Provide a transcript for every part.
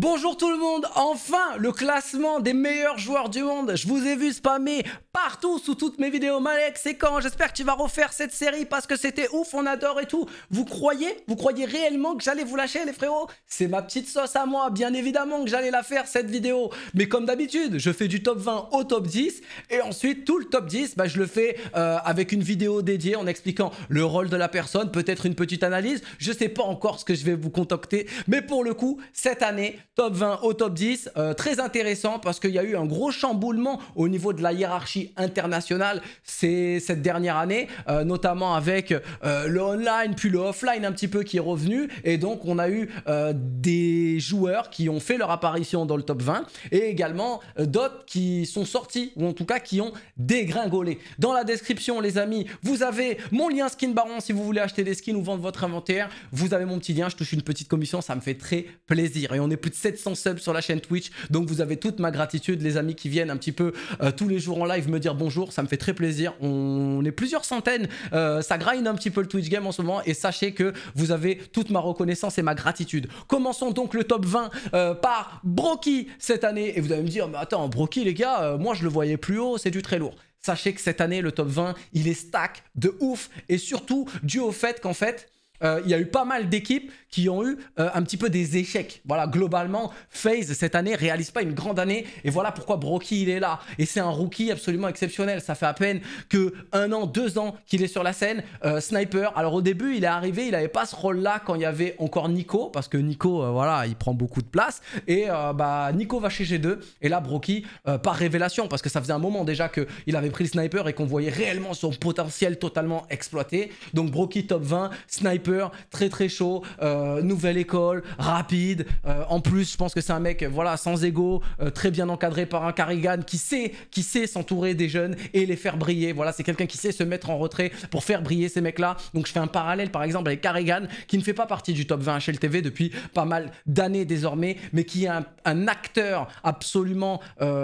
Bonjour tout le monde, enfin le classement des meilleurs joueurs du monde, je vous ai vu spammer partout sous toutes mes vidéos, Malek c'est quand, j'espère que tu vas refaire cette série parce que c'était ouf, on adore et tout, vous croyez, vous croyez réellement que j'allais vous lâcher les frérots C'est ma petite sauce à moi, bien évidemment que j'allais la faire cette vidéo, mais comme d'habitude, je fais du top 20 au top 10 et ensuite tout le top 10, bah, je le fais euh, avec une vidéo dédiée en expliquant le rôle de la personne, peut-être une petite analyse, je sais pas encore ce que je vais vous contacter, mais pour le coup, cette année, top 20 au top 10. Euh, très intéressant parce qu'il y a eu un gros chamboulement au niveau de la hiérarchie internationale cette dernière année, euh, notamment avec euh, le online puis le offline un petit peu qui est revenu. Et donc on a eu des joueurs qui ont fait leur apparition dans le top 20 et également d'autres qui sont sortis ou en tout cas qui ont dégringolé. Dans la description les amis, vous avez mon lien Skin Baron si vous voulez acheter des skins ou vendre votre inventaire. Vous avez mon petit lien, je touche une petite commission, ça me fait très plaisir. Et on est plus de 700 subs sur la chaîne Twitch. Donc vous avez toute ma gratitude, les amis qui viennent un petit peu euh, tous les jours en live me dire bonjour, ça me fait très plaisir. On est plusieurs centaines, euh, ça grind un petit peu le Twitch game en ce moment et sachez que vous avez toute ma reconnaissance et ma gratitude. Commençons donc le top 20 euh, par Broky cette année et vous allez me dire mais attends Broky les gars, moi je le voyais plus haut, c'est du très lourd. Sachez que cette année le top 20 il est stack de ouf et surtout dû au fait qu'en fait il y a eu pas mal d'équipes qui ont eu euh, un petit peu des échecs. Voilà, globalement, FaZe cette année réalise pas une grande année et voilà pourquoi Brocky il est là. Et c'est un rookie absolument exceptionnel. Ça fait à peine que un an, deux ans qu'il est sur la scène. Euh, sniper, alors au début il est arrivé, il n'avait pas ce rôle là quand il y avait encore Nico parce que Nico, euh, voilà, il prend beaucoup de place et bah Nico va chez G2 et là Brocky, par révélation parce que ça faisait un moment déjà qu'il avait pris le sniper et qu'on voyait réellement son potentiel totalement exploité. Donc Brocky top 20, sniper très très chaud. Euh, nouvelle école, rapide. Euh, en plus, je pense que c'est un mec voilà, sans ego, euh, très bien encadré par un Carrigan qui sait qui sait s'entourer des jeunes et les faire briller. Voilà, c'est quelqu'un qui sait se mettre en retrait pour faire briller ces mecs-là. Donc je fais un parallèle par exemple avec Carrigan qui ne fait pas partie du top 20 HLTV depuis pas mal d'années désormais, mais qui est un, acteur absolument,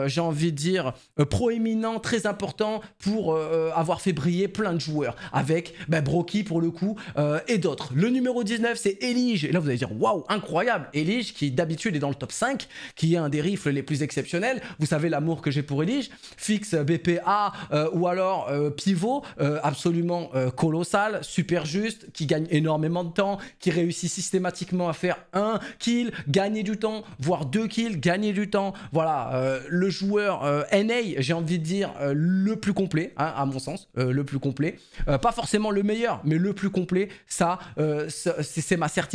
j'ai envie de dire, proéminent, très important pour avoir fait briller plein de joueurs avec bah, Brocky pour le coup et d'autres. Le numéro 19, c'est Eli et là, vous allez dire, waouh, incroyable. Elige, qui d'habitude est dans le top 5, qui est un des rifles les plus exceptionnels. Vous savez l'amour que j'ai pour Elige. Fixe euh, BPA euh, ou alors euh, pivot, absolument colossal, super juste, qui gagne énormément de temps, qui réussit systématiquement à faire un kill, gagner du temps, voire deux kills, gagner du temps. Voilà, le joueur NA, j'ai envie de dire, le plus complet, hein, à mon sens, le plus complet. pas forcément le meilleur, mais le plus complet, ça, c'est ma certitude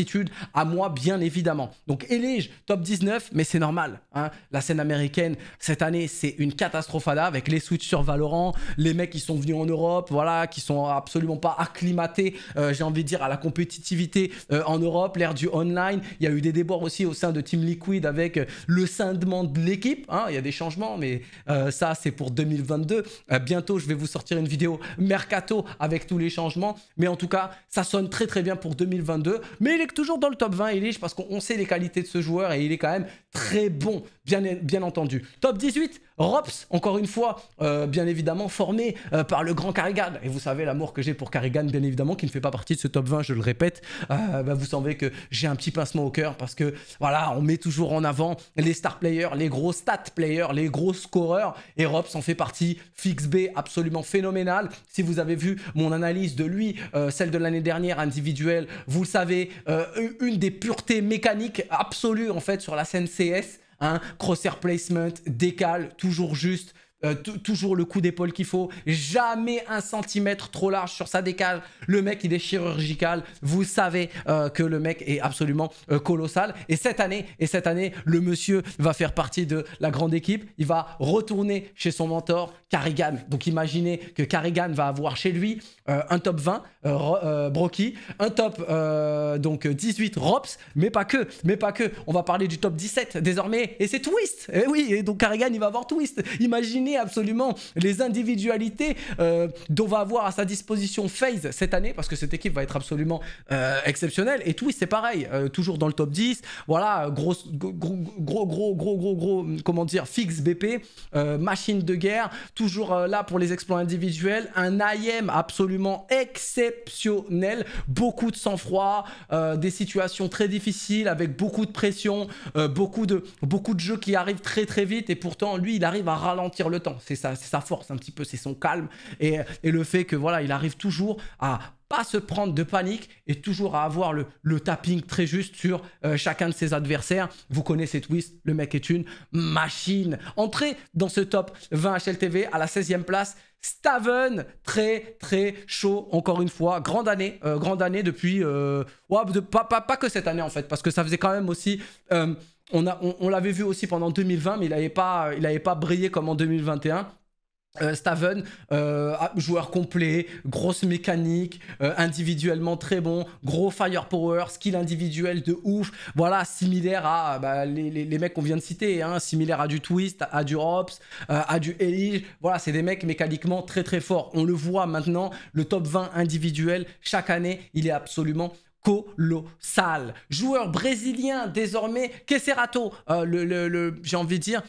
à moi bien évidemment. Donc élige top 19, mais c'est normal. Hein. La scène américaine, cette année, c'est une catastrophe là avec les switches sur Valorant, les mecs qui sont venus en Europe, voilà, qui sont absolument pas acclimatés, euh, j'ai envie de dire, à la compétitivité euh, en Europe, l'ère du online. Il y a eu des débords aussi au sein de Team Liquid avec euh, le scindement de l'équipe. Hein. Il y a des changements, mais ça, c'est pour 2022. bientôt, je vais vous sortir une vidéo mercato avec tous les changements. Mais en tout cas, ça sonne très très bien pour 2022. Mais il toujours dans le top 20, Illich, parce qu'on sait les qualités de ce joueur et il est quand même très bon, bien, bien entendu. Top 18, Rops, encore une fois, euh, bien évidemment formé euh, par le grand Carrigan. Et vous savez l'amour que j'ai pour Carrigan, bien évidemment, qui ne fait pas partie de ce top 20, je le répète. Euh, bah, vous savez que j'ai un petit pincement au cœur parce que, voilà, on met toujours en avant les star players, les gros stats players, les gros scoreurs. Et Rops en fait partie. fixe B, absolument phénoménal. Si vous avez vu mon analyse de lui, celle de l'année dernière individuelle, vous le savez, une des puretés mécaniques absolues, en fait, sur la scène CS. Hein. Crosshair placement, décale, toujours juste, euh, toujours le coup d'épaule qu'il faut, jamais un centimètre trop large sur sa décale. Le mec, il est chirurgical. Vous savez euh, que le mec est absolument euh, colossal. Et cette année, et cette année, le monsieur va faire partie de la grande équipe. Il va retourner chez son mentor Carrigan. Donc imaginez que Carrigan va avoir chez lui un top 20 Brocky, un top donc 18 Rops, mais pas que, mais pas que. On va parler du top 17 désormais. Et c'est Twist. Et oui, et donc Carrigan, il va avoir Twist. Imaginez absolument les individualités euh, dont va avoir à sa disposition FaZe cette année, parce que cette équipe va être absolument euh, exceptionnelle. Et Twist, c'est pareil, euh, toujours dans le top 10. Voilà, gros, gros, gros, gros, gros, gros, gros comment dire, fixe BP, euh, machine de guerre, toujours là pour les exploits individuels. Un IM absolument exceptionnel, beaucoup de sang-froid, des situations très difficiles avec beaucoup de pression, beaucoup, de, beaucoup de jeux qui arrivent très très vite. Et pourtant, lui, il arrive à ralentir le temps. C'est sa, force un petit peu, c'est son calme et, le fait que voilà, il arrive toujours à pas se prendre de panique et toujours à avoir le, tapping très juste sur euh, chacun de ses adversaires. Vous connaissez Twist, le mec est une machine. Entrée dans ce top 20 HLTV à la 16e place. Staven, très très chaud encore une fois, grande année, euh, grande année depuis, euh, pas, pas, pas, que cette année en fait, parce que ça faisait quand même aussi on, l'avait vu aussi pendant 2020, mais il n'avait pas, brillé comme en 2021. Euh, Staven, euh, joueur complet, grosse mécanique, euh, individuellement très bon, gros firepower, skill individuel de ouf. Voilà, similaire à bah, les, mecs qu'on vient de citer, hein, similaire à du Twist, à, du Rops, à du Elige. Voilà, c'est des mecs mécaniquement très très forts. On le voit maintenant, le top 20 individuel, chaque année, il est absolument colossal. Joueur brésilien désormais, Queserato, euh, le, le, le j'ai envie de dire,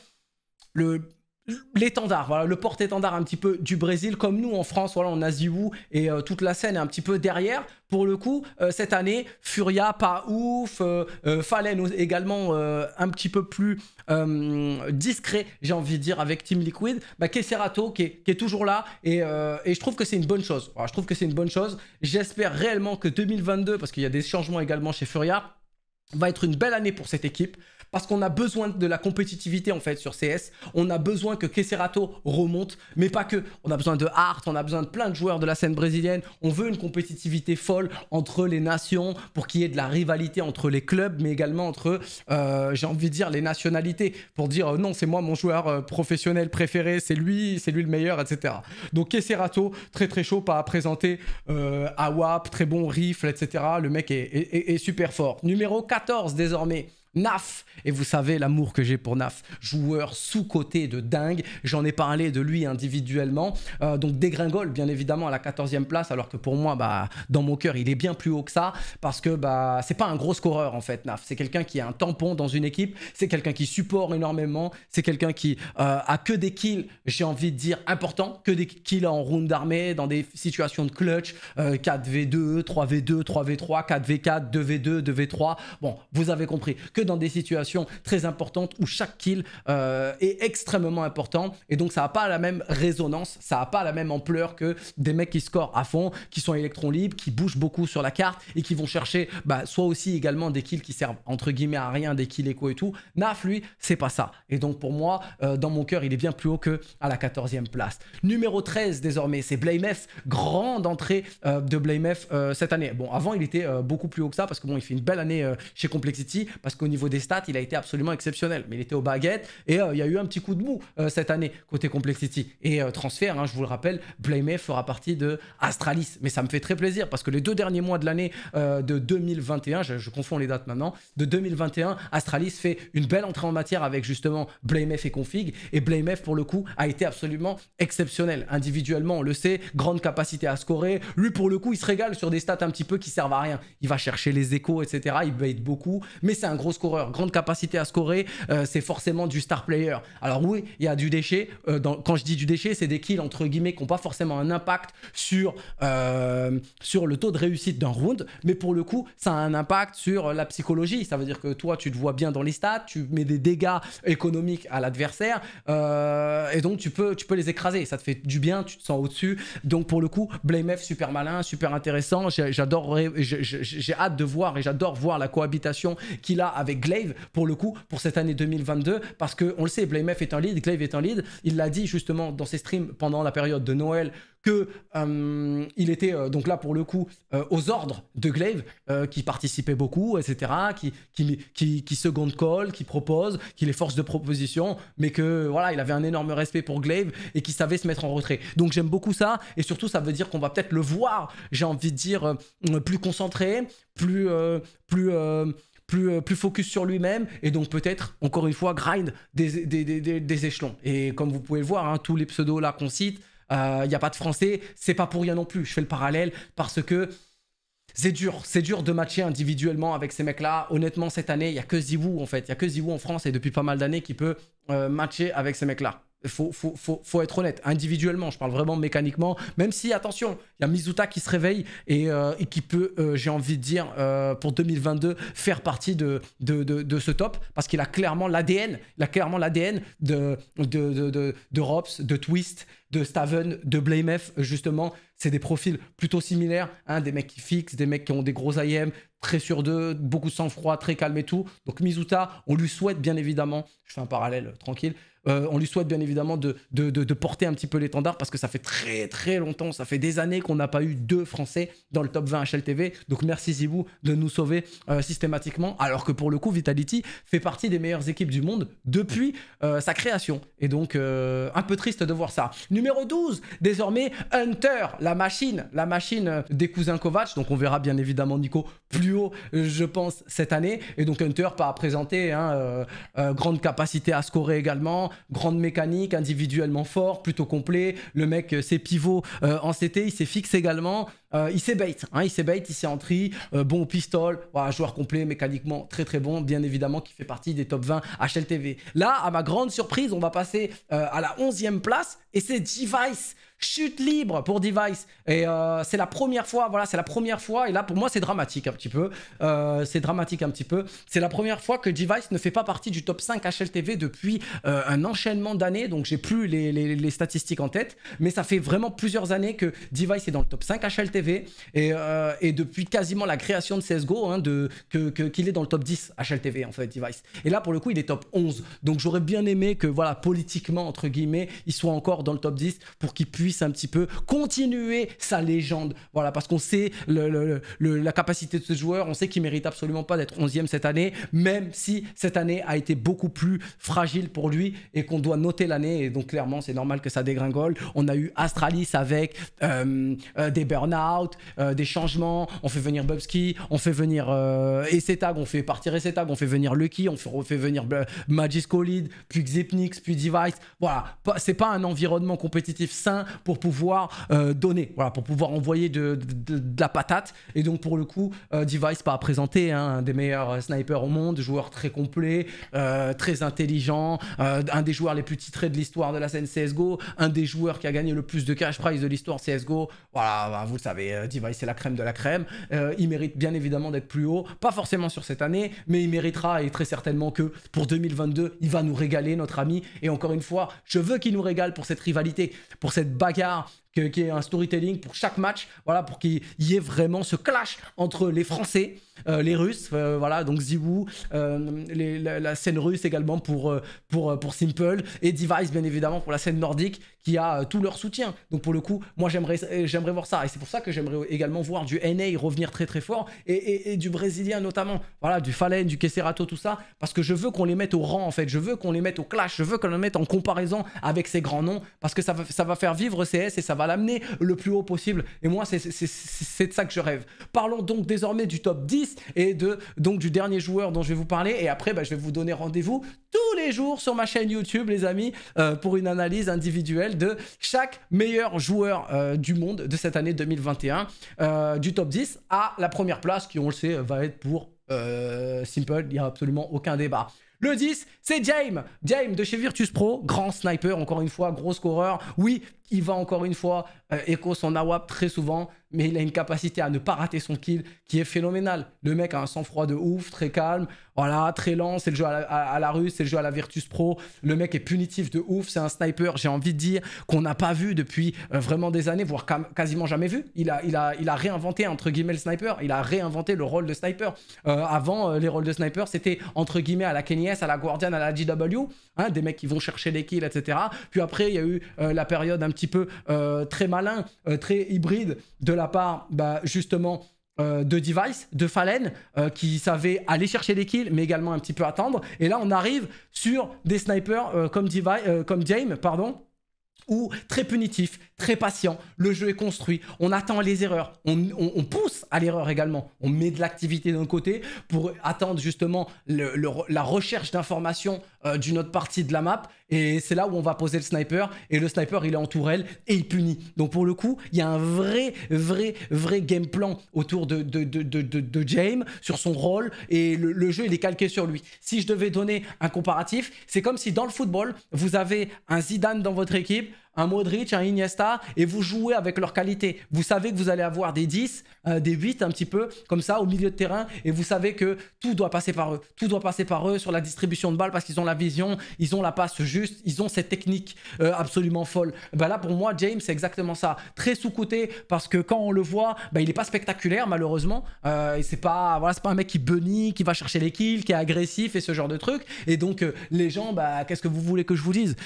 le l'étendard, voilà, le porte-étendard un petit peu du Brésil, comme nous en France, voilà, on Asie et euh, toute la scène est un petit peu derrière. Pour le coup, euh, cette année, Furia, pas ouf, Falen euh, Fallen également un petit peu plus discret, j'ai envie de dire, avec Team Liquid, bah, Kesserato qui est, qui est toujours là et, je trouve que c'est une bonne chose. je trouve que c'est une bonne chose. J'espère réellement que 2022, parce qu'il y a des changements également chez Furia, va être une belle année pour cette équipe parce qu'on a besoin de la compétitivité en fait sur CS. On a besoin que Queserato remonte, mais pas que. On a besoin de Hart, on a besoin de plein de joueurs de la scène brésilienne. On veut une compétitivité folle entre les nations pour qu'il y ait de la rivalité entre les clubs, mais également entre, euh, j'ai envie de dire, les nationalités pour dire euh, non, c'est moi mon joueur euh, professionnel préféré, c'est lui, c'est lui le meilleur, etc. Donc Queserato, très très chaud, pas à présenter. AWAP, très bon rifle, etc. Le mec est, est super fort. Numéro 14 désormais. Naf Et vous savez l'amour que j'ai pour Naf, joueur sous-côté de dingue. J'en ai parlé de lui individuellement. Euh, donc dégringole bien évidemment à la 14e place, alors que pour moi, bah, dans mon cœur, il est bien plus haut que ça, parce que bah, c'est pas un gros scoreur en fait, Naf. C'est quelqu'un qui a un tampon dans une équipe, c'est quelqu'un qui supporte énormément, c'est quelqu'un qui euh, a que des kills, j'ai envie de dire, important, que des kills en round d'armée, dans des situations de clutch, 4v2, 3v2, 3v3, 4v4, 2v2, 2v3. Bon, vous avez compris. Que dans des situations très importantes où chaque kill euh, est extrêmement important. Et donc ça n'a pas la même résonance, ça n'a pas la même ampleur que des mecs qui scorent à fond, qui sont électrons libres, qui bougent beaucoup sur la carte et qui vont chercher bah, soit aussi également des kills qui servent entre guillemets à rien, des kills éco et tout. Naf, lui, c'est pas ça. Et donc pour moi, euh, dans mon cœur, il est bien plus haut que à la 14e place. Numéro 13 désormais, c'est Blamef. Grande entrée euh, de Blamef cette année. Bon, avant, il était beaucoup plus haut que ça parce que bon, il fait une belle année chez Complexity parce que niveau des stats, il a été absolument exceptionnel. Mais il était aux baguettes et euh, il y a eu un petit coup de mou euh, cette année côté complexity. Et euh, transfert, hein, je vous le rappelle, BlameF fera partie de Astralis. Mais ça me fait très plaisir parce que les deux derniers mois de l'année de 2021, je, confonds les dates maintenant, de 2021, Astralis fait une belle entrée en matière avec justement Blamef et Config. Et Blamef, pour le coup, a été absolument exceptionnel. Individuellement, on le sait, grande capacité à scorer. Lui, pour le coup, il se régale sur des stats un petit peu qui servent à rien. Il va chercher les échos, etc. Il bait beaucoup, mais c'est un gros grande capacité à scorer, euh, c'est forcément du star player. Alors oui, il y a du déchet. Euh, quand je dis du déchet, c'est des kills entre guillemets qui n'ont pas forcément un impact sur, euh, sur le taux de réussite d'un round, mais pour le coup, ça a un impact sur la psychologie. Ça veut dire que toi, tu te vois bien dans les stats, tu mets des dégâts économiques à l'adversaire, et donc tu peux, tu peux les écraser. Ça te fait du bien, tu te sens au-dessus. Donc pour le coup, BlameF super malin, super intéressant. J'adore, j'ai hâte de voir et j'adore voir la cohabitation qu'il a avec Glaive, pour le coup, pour cette année 2022, parce que on le sait, BlameF est un lead, Glaive est un lead. Il l'a dit justement dans ses streams pendant la période de Noël que euh, il était euh, donc là pour le coup euh, aux ordres de Glaive qui participait beaucoup etc qui qui, qui, qui seconde call qui propose qui les force de proposition mais que voilà il avait un énorme respect pour Glaive et qui savait se mettre en retrait donc j'aime beaucoup ça et surtout ça veut dire qu'on va peut-être le voir j'ai envie de dire plus concentré plus plus euh, plus, focus sur lui-même et donc peut-être, encore une fois, grind des, des, échelons. Et comme vous pouvez le voir, hein, tous les pseudos là qu'on cite, il euh, y n'y a pas de français, c'est pas pour rien non plus. Je fais le parallèle parce que c'est dur, c'est dur de matcher individuellement avec ces mecs-là. Honnêtement, cette année, il n'y a que Zivou en fait, il y a que Ziwoo en France et depuis pas mal d'années qui peut euh, matcher avec ces mecs-là. Faut, faut, être honnête, individuellement, je parle vraiment mécaniquement, même si, attention, il y a Mizuta qui se réveille et, euh, qui peut, euh, j'ai envie de dire, euh, pour 2022, faire partie de, de, ce top, parce qu'il a clairement l'ADN, il a clairement l'ADN de, de, de, Robs, de Twist, de Staven, de Blamef, justement, c'est des profils plutôt similaires, Un hein, des mecs qui fixent, des mecs qui ont des gros IM, très sûr d'eux, beaucoup de sang-froid, très calme et tout. Donc Mizuta, on lui souhaite bien évidemment, je fais un parallèle euh, tranquille, euh, on lui souhaite bien évidemment de, de, porter un petit peu l'étendard parce que ça fait très très longtemps, ça fait des années qu'on n'a pas eu deux Français dans le top 20 HLTV. Donc merci Zibou de nous sauver euh, systématiquement, alors que pour le coup Vitality fait partie des meilleures équipes du monde depuis sa création. Et donc un peu triste de voir ça. Numéro 12, désormais Hunter, la machine, la machine des cousins Kovac. Donc on verra bien évidemment Nico plus euh, je pense, cette année. Et donc Hunter pas à présenter, hein, euh, euh, grande capacité à scorer également, grande mécanique, individuellement fort, plutôt complet. Le mec, c'est pivot en CT, il s'est fixe également. il s'est hein, bait, il s'est bait, il s'est entry, bon au pistol, voilà, joueur complet, mécaniquement très très bon, bien évidemment qui fait partie des top 20 HLTV. Là, à ma grande surprise, on va passer à la 11e place et c'est Device, Chute libre pour Device. Et euh, c'est la première fois, voilà, c'est la première fois. Et là, pour moi, c'est dramatique un petit peu. Euh, c'est dramatique un petit peu. C'est la première fois que Device ne fait pas partie du top 5 HLTV depuis euh, un enchaînement d'années. Donc, j'ai plus les, les, les, statistiques en tête. Mais ça fait vraiment plusieurs années que Device est dans le top 5 HLTV. Et, et depuis quasiment la création de CSGO, hein, de, que, qu'il est dans le top 10 HLTV, en fait, Device. Et là, pour le coup, il est top 11. Donc, j'aurais bien aimé que, voilà, politiquement, entre guillemets, il soit encore dans le top 10 pour qu'il puisse un petit peu continuer sa légende. Voilà, parce qu'on sait le, la capacité de ce joueur, on sait qu'il mérite absolument pas d'être 11e cette année, même si cette année a été beaucoup plus fragile pour lui et qu'on doit noter l'année. Et donc clairement, c'est normal que ça dégringole. On a eu Astralis avec euh, euh, des burn-out, euh, des changements. On fait venir Bubski on fait venir Essetag on fait partir Essetag, on fait venir Lucky, on fait, refait venir Magiskolid puis Xepnix, puis Device. Voilà, c'est pas un environnement compétitif sain pour pouvoir euh, donner, voilà, pour pouvoir envoyer de, de, la patate. Et donc pour le coup, euh, Device pas bah, à présenter, hein, un des meilleurs euh, snipers au monde, joueur très complet, très intelligent, un des joueurs les plus titrés de l'histoire de la scène CSGO, un des joueurs qui a gagné le plus de cash prize de l'histoire CSGO. Voilà, bah, vous le savez, Device c'est la crème de la crème. il mérite bien évidemment d'être plus haut, pas forcément sur cette année, mais il méritera et très certainement que pour 2022, il va nous régaler, notre ami. Et encore une fois, je veux qu'il nous régale pour cette rivalité, pour cette bataille car qu'il y ait un storytelling pour chaque match, voilà, pour qu'il y ait vraiment ce clash entre les Français, euh, les Russes, euh, voilà, donc zibou euh, la, scène russe également pour, pour, pour Simple, et Device bien évidemment pour la scène nordique qui a tout leur soutien. Donc pour le coup, moi j'aimerais j'aimerais voir ça, et c'est pour ça que j'aimerais également voir du NA revenir très très fort, et, et, du Brésilien notamment, voilà, du Fallen, du Kesserato, tout ça, parce que je veux qu'on les mette au rang en fait, je veux qu'on les mette au clash, je veux qu'on les mette en comparaison avec ces grands noms, parce que ça va, ça va faire vivre CS et ça l'amener le plus haut possible. Et moi, c'est de ça que je rêve. Parlons donc désormais du top 10 et de, donc du dernier joueur dont je vais vous parler. Et après, bah, je vais vous donner rendez-vous tous les jours sur ma chaîne YouTube, les amis, euh, pour une analyse individuelle de chaque meilleur joueur euh, du monde de cette année 2021, euh, du top 10 à la première place, qui, on le sait, va être pour Simple. Il n'y a absolument aucun débat. Le 10, c'est James. James de chez Virtus Pro, grand sniper, encore une fois, gros scoreur. Oui, il va encore une fois euh, écho son AWAP très souvent mais il a une capacité à ne pas rater son kill qui est phénoménale. Le mec a un sang-froid de ouf, très calme, voilà, très lent, c'est le jeu à la, rue, c'est le jeu à la Virtus Pro. Le mec est punitif de ouf, c'est un sniper, j'ai envie de dire, qu'on n'a pas vu depuis euh, vraiment des années, voire quasiment jamais vu. Il a, il, a, il a réinventé, entre guillemets, le sniper, il a réinventé le rôle de sniper. Euh, avant, euh, les rôles de sniper, c'était, entre guillemets, à la S, à la Guardian, à la GW, hein, des mecs qui vont chercher les kills, etc. Puis après, il y a eu la période un petit peu très malin, très hybride de la la part bah, justement euh, de Device, de Fallen, euh, qui savait aller chercher des kills, mais également un petit peu attendre. Et là, on arrive sur des snipers euh, comme, Device, comme James, pardon, ou très punitif, très patient. Le jeu est construit, on attend les erreurs, on, pousse à l'erreur également. On met de l'activité d'un côté pour attendre justement la recherche d'informations d'une autre partie de la map et c'est là où on va poser le sniper. Et le sniper, il est en tourelle et il punit. Donc pour le coup, il y a un vrai, vrai, vrai game plan autour de, de, de, de, James sur son rôle. Et le, le, jeu, il est calqué sur lui. Si je devais donner un comparatif, c'est comme si dans le football, vous avez un Zidane dans votre équipe un Modric, un Iniesta, et vous jouez avec leur qualité. Vous savez que vous allez avoir des 10, euh, des 8 un petit peu, comme ça, au milieu de terrain, et vous savez que tout doit passer par eux. Tout doit passer par eux sur la distribution de balles parce qu'ils ont la vision, ils ont la passe juste, ils ont cette technique euh, absolument folle. Ben là, pour moi, James, c'est exactement ça. Très sous-côté parce que quand on le voit, ben, il n'est pas spectaculaire, malheureusement. Euh, et c'est pas, voilà, pas un mec qui bunny, qui va chercher les kills, qui est agressif et ce genre de truc. Et donc, les gens, ben, qu'est-ce que vous voulez que je vous dise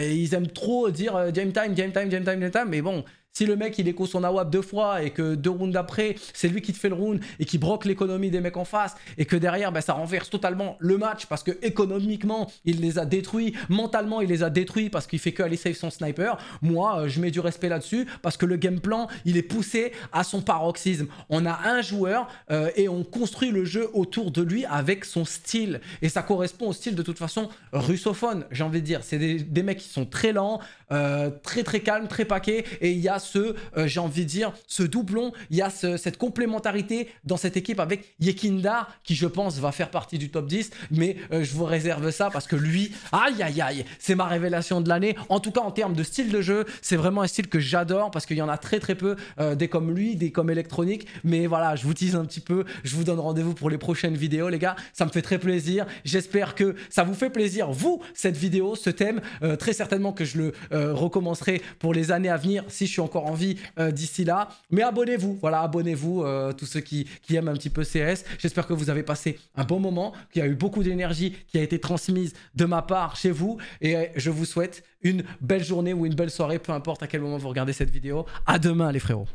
Ils aiment trop dire euh, game time, game time, game time, game time. Mais bon, si le mec il écho son AWAP deux fois et que deux rounds d'après c'est lui qui te fait le round et qui broque l'économie des mecs en face et que derrière ben, ça renverse totalement le match parce que économiquement il les a détruits, mentalement il les a détruits parce qu'il fait que aller save son sniper. Moi euh, je mets du respect là-dessus parce que le game plan il est poussé à son paroxysme. On a un joueur euh, et on construit le jeu autour de lui avec son style et ça correspond au style de toute façon russophone, j'ai envie de dire. C'est des, mecs qui sont très lents, euh, très très calmes, très paquets et il y a ce, euh, j'ai envie de dire, ce doublon, il y a cette complémentarité dans cette équipe avec Yekindar, qui je pense va faire partie du top 10, mais euh, je vous réserve ça parce que lui, aïe aïe aïe, c'est ma révélation de l'année. En tout cas, en termes de style de jeu, c'est vraiment un style que j'adore parce qu'il y en a très très peu, euh, des comme lui, des comme électronique, mais voilà, je vous tease un petit peu, je vous donne rendez-vous pour les prochaines vidéos, les gars, ça me fait très plaisir. J'espère que ça vous fait plaisir, vous, cette vidéo, ce thème, très certainement que je le recommencerai pour les années à venir si je suis en encore envie euh, d'ici là. Mais abonnez-vous, voilà, abonnez-vous, euh, tous ceux qui, qui, aiment un petit peu CS. J'espère que vous avez passé un bon moment, qu'il y a eu beaucoup d'énergie qui a été transmise de ma part chez vous. Et euh, je vous souhaite une belle journée ou une belle soirée, peu importe à quel moment vous regardez cette vidéo. À demain, les frérots.